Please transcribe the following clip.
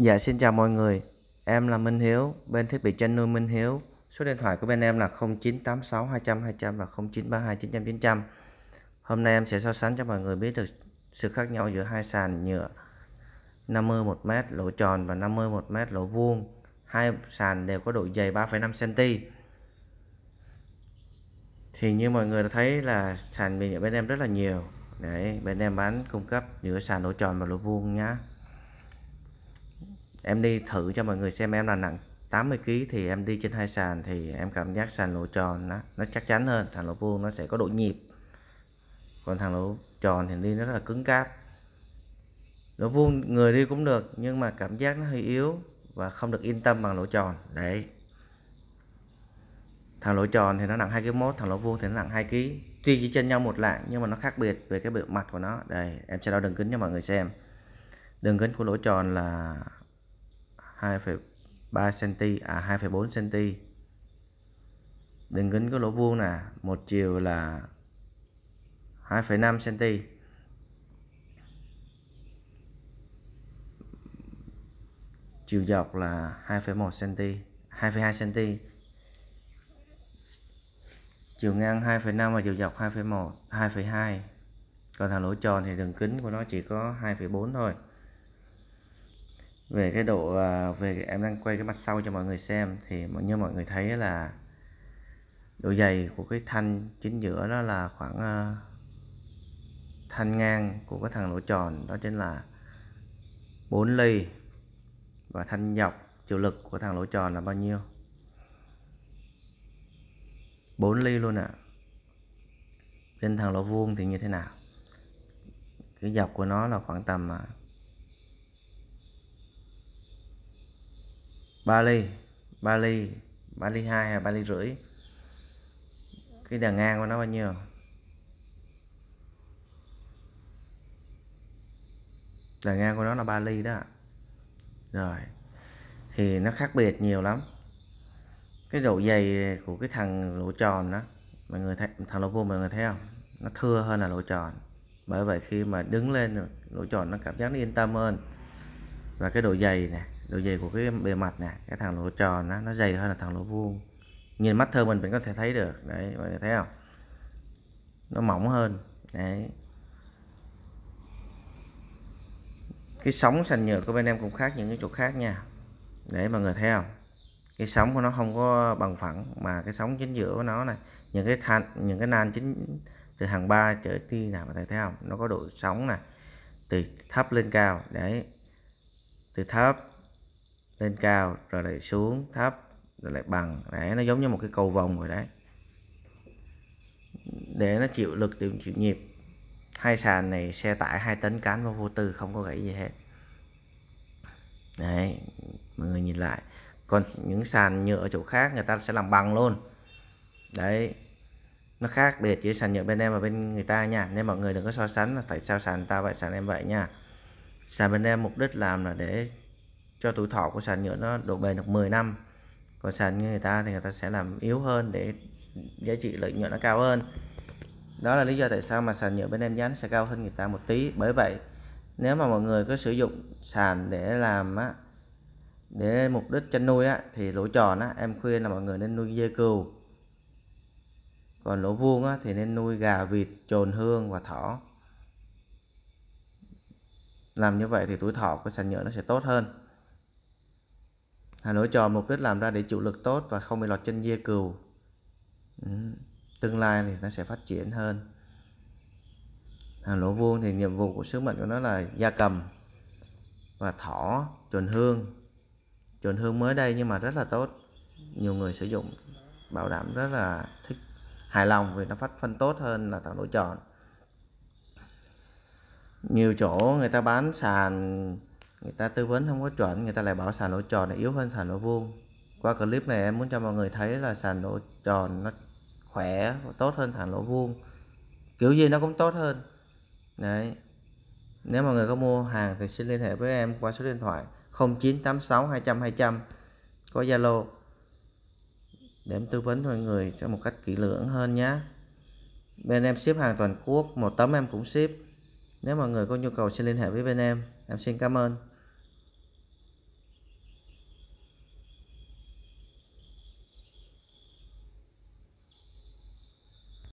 Dạ xin chào mọi người, em là Minh Hiếu, bên thiết bị chăn nuôi Minh Hiếu. Số điện thoại của bên em là 0986 200 200 và 0932 900 900. Hôm nay em sẽ so sánh cho mọi người biết được sự khác nhau giữa hai sàn nhựa 50 1m lỗ tròn và 50 1m lỗ vuông. Hai sàn đều có độ dày 3,5 cm. Thì như mọi người đã thấy là sàn mình bên em rất là nhiều. Đấy, bên em bán cung cấp giữa sàn lỗ tròn và lỗ vuông nhá em đi thử cho mọi người xem em là nặng 80 kg thì em đi trên hai sàn thì em cảm giác sàn lỗ tròn nó, nó chắc chắn hơn thằng lỗ vuông nó sẽ có độ nhịp còn thằng lỗ tròn thì đi nó rất là cứng cáp lỗ vuông người đi cũng được nhưng mà cảm giác nó hơi yếu và không được yên tâm bằng lỗ tròn đấy thằng lỗ tròn thì nó nặng hai kg mốt thằng lỗ vuông thì nó nặng hai kg tuy chỉ trên nhau một lạng nhưng mà nó khác biệt về cái bề mặt của nó đây em sẽ đo đường kính cho mọi người xem đường kính của lỗ tròn là 2,3 cm à 2,4 cm đường kính của lỗ vuông nè một chiều là 2,5 cm chiều dọc là 2,1 cm 2,2 cm chiều ngang 2,5 và chiều dọc 2,1 2,2 còn thằng lỗ tròn thì đường kính của nó chỉ có 2,4 thôi về cái độ à, về em đang quay cái mặt sau cho mọi người xem thì như mọi người thấy là độ dày của cái thanh chính giữa đó là khoảng uh, thanh ngang của cái thằng lỗ tròn đó chính là 4 ly và thanh dọc chịu lực của thằng lỗ tròn là bao nhiêu 4 ly luôn ạ à. bên thằng lỗ vuông thì như thế nào cái dọc của nó là khoảng tầm uh, ba ly ba ly ba ly hai hay 3 ly rưỡi cái đàn ngang của nó bao nhiêu đàn ngang của nó là ba ly đó rồi thì nó khác biệt nhiều lắm cái độ dày của cái thằng lỗ tròn đó mọi người thấy thằng lỗ vuông mọi người thấy không nó thưa hơn là lỗ tròn bởi vậy khi mà đứng lên lỗ tròn nó cảm giác nó yên tâm hơn và cái độ dày này độ dày của cái bề mặt này cái thằng lỗ tròn đó, nó dày hơn là thằng lỗ vuông nhìn mắt thơ mình vẫn có thể thấy được đấy mọi người thấy không nó mỏng hơn đấy cái sóng sành nhựa của bên em cũng khác những cái chỗ khác nha để mọi người thấy không cái sóng của nó không có bằng phẳng mà cái sóng chính giữa của nó này những cái than những cái nan chính từ hàng ba trở đi nào mọi người thấy không nó có độ sóng này từ thấp lên cao đấy từ thấp lên cao rồi lại xuống thấp rồi lại bằng đấy nó giống như một cái cầu vòng rồi đấy để nó chịu lực điều chịu nhịp hai sàn này xe tải hai tấn cán vô vô tư không có gãy gì hết đấy mọi người nhìn lại còn những sàn nhựa ở chỗ khác người ta sẽ làm bằng luôn đấy nó khác biệt với sàn nhựa bên em và bên người ta nha nên mọi người đừng có so sánh là tại sao sàn ta vậy sàn em vậy nha sàn bên em mục đích làm là để cho tuổi thọ của sàn nhựa nó độ bền được 10 năm còn sàn như người ta thì người ta sẽ làm yếu hơn để giá trị lợi nhuận nó cao hơn đó là lý do tại sao mà sàn nhựa bên em dán sẽ cao hơn người ta một tí bởi vậy nếu mà mọi người có sử dụng sàn để làm á để mục đích chăn nuôi á thì lỗ tròn á em khuyên là mọi người nên nuôi dê cừu còn lỗ vuông á thì nên nuôi gà vịt trồn hương và thỏ làm như vậy thì tuổi thọ của sàn nhựa nó sẽ tốt hơn Hà nổi tròn mục đích làm ra để chịu lực tốt và không bị lọt chân dê cừu. Ừ, tương lai thì nó sẽ phát triển hơn. Hà lỗ vuông thì nhiệm vụ của sứ mệnh của nó là gia cầm và thỏ, chuẩn hương. Chuẩn hương mới đây nhưng mà rất là tốt. Nhiều người sử dụng bảo đảm rất là thích hài lòng vì nó phát phân tốt hơn là thảo lỗ tròn nhiều chỗ người ta bán sàn người ta tư vấn không có chuẩn người ta lại bảo sàn lỗ tròn này yếu hơn sàn lỗ vuông qua clip này em muốn cho mọi người thấy là sàn lỗ tròn nó khỏe và tốt hơn sàn lỗ vuông kiểu gì nó cũng tốt hơn đấy nếu mọi người có mua hàng thì xin liên hệ với em qua số điện thoại 0986 200 200 có Zalo để em tư vấn mọi người cho một cách kỹ lưỡng hơn nhé bên em ship hàng toàn quốc một tấm em cũng ship nếu mọi người có nhu cầu xin liên hệ với bên em. Em xin cảm ơn.